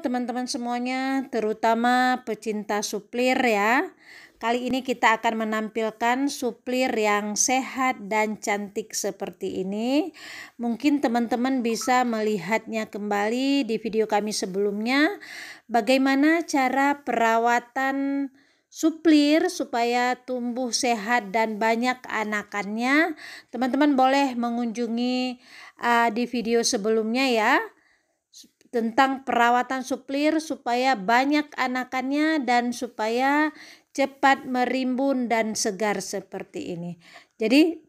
teman-teman semuanya, terutama pecinta suplir ya. Kali ini kita akan menampilkan suplir yang sehat dan cantik seperti ini. Mungkin teman-teman bisa melihatnya kembali di video kami sebelumnya. Bagaimana cara perawatan suplir supaya tumbuh sehat dan banyak anakannya. Teman-teman boleh mengunjungi uh, di video sebelumnya ya tentang perawatan suplir supaya banyak anakannya dan supaya cepat merimbun dan segar seperti ini. Jadi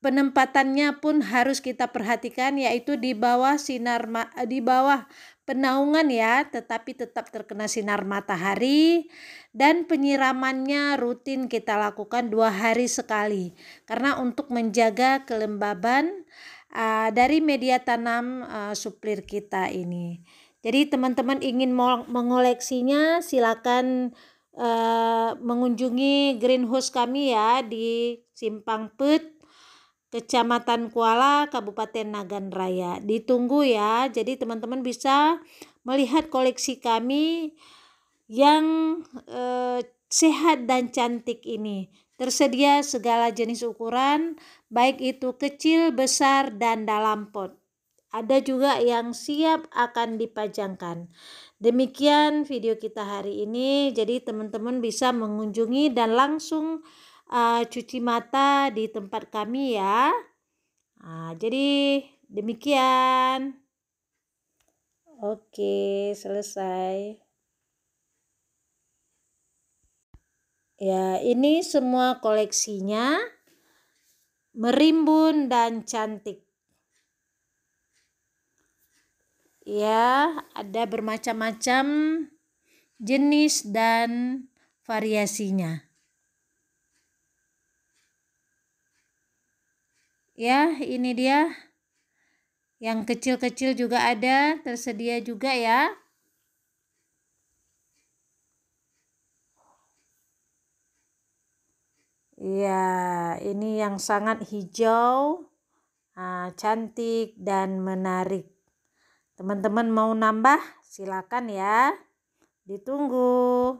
penempatannya pun harus kita perhatikan yaitu di bawah sinar eh, di bawah penaungan ya, tetapi tetap terkena sinar matahari dan penyiramannya rutin kita lakukan dua hari sekali karena untuk menjaga kelembaban Eh, dari media tanam uh, suplir kita ini. Jadi teman-teman ingin mengoleksinya silakan uh, mengunjungi greenhouse kami ya di Simpang Put Kecamatan Kuala, Kabupaten Nagan Raya. Ditunggu ya. Jadi teman-teman bisa melihat koleksi kami yang uh, sehat dan cantik ini. Tersedia segala jenis ukuran, baik itu kecil, besar, dan dalam pot. Ada juga yang siap akan dipajangkan. Demikian video kita hari ini. Jadi teman-teman bisa mengunjungi dan langsung uh, cuci mata di tempat kami ya. Nah, jadi demikian. Oke, selesai. Ya, ini semua koleksinya merimbun dan cantik. Ya, ada bermacam-macam jenis dan variasinya. Ya, ini dia. Yang kecil-kecil juga ada, tersedia juga ya. Iya, ini yang sangat hijau, ah, cantik dan menarik. Teman-teman mau nambah? Silakan ya. Ditunggu.